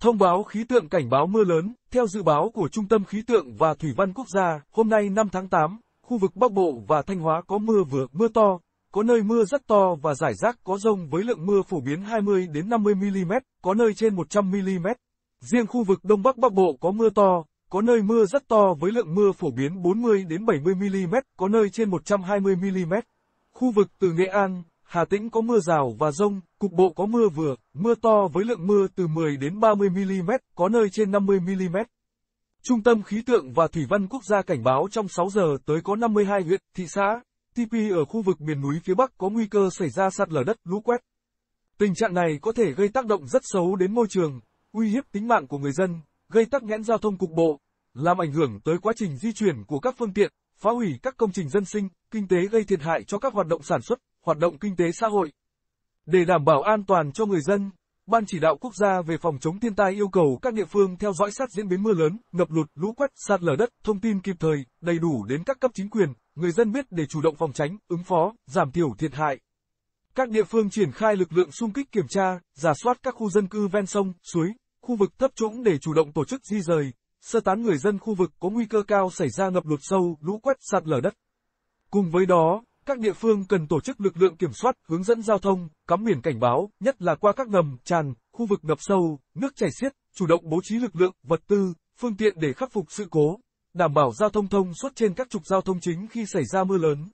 Thông báo khí tượng cảnh báo mưa lớn, theo dự báo của Trung tâm Khí tượng và Thủy văn Quốc gia, hôm nay 5 tháng 8, khu vực Bắc Bộ và Thanh Hóa có mưa vừa, mưa to, có nơi mưa rất to và rải rác có rông với lượng mưa phổ biến 20 đến 50 mm, có nơi trên 100 mm. Riêng khu vực Đông Bắc Bắc Bộ có mưa to, có nơi mưa rất to với lượng mưa phổ biến 40 đến 70 mm, có nơi trên 120 mm. Khu vực từ Nghệ An, Hà Tĩnh có mưa rào và rông, Cục bộ có mưa vừa, mưa to với lượng mưa từ 10 đến 30 mm, có nơi trên 50 mm. Trung tâm Khí tượng và Thủy văn Quốc gia cảnh báo trong 6 giờ tới có 52 huyện, thị xã, TP ở khu vực miền núi phía Bắc có nguy cơ xảy ra sạt lở đất, lũ quét. Tình trạng này có thể gây tác động rất xấu đến môi trường, uy hiếp tính mạng của người dân, gây tắc nghẽn giao thông cục bộ, làm ảnh hưởng tới quá trình di chuyển của các phương tiện, phá hủy các công trình dân sinh, kinh tế gây thiệt hại cho các hoạt động sản xuất, hoạt động kinh tế xã hội. Để đảm bảo an toàn cho người dân, Ban chỉ đạo quốc gia về phòng chống thiên tai yêu cầu các địa phương theo dõi sát diễn biến mưa lớn, ngập lụt, lũ quét, sạt lở đất, thông tin kịp thời, đầy đủ đến các cấp chính quyền, người dân biết để chủ động phòng tránh, ứng phó, giảm thiểu thiệt hại. Các địa phương triển khai lực lượng xung kích kiểm tra, giả soát các khu dân cư ven sông, suối, khu vực thấp trũng để chủ động tổ chức di rời, sơ tán người dân khu vực có nguy cơ cao xảy ra ngập lụt sâu, lũ quét, sạt lở đất. Cùng với đó, các địa phương cần tổ chức lực lượng kiểm soát, hướng dẫn giao thông, cắm biển cảnh báo, nhất là qua các ngầm, tràn, khu vực ngập sâu, nước chảy xiết, chủ động bố trí lực lượng, vật tư, phương tiện để khắc phục sự cố, đảm bảo giao thông thông suốt trên các trục giao thông chính khi xảy ra mưa lớn.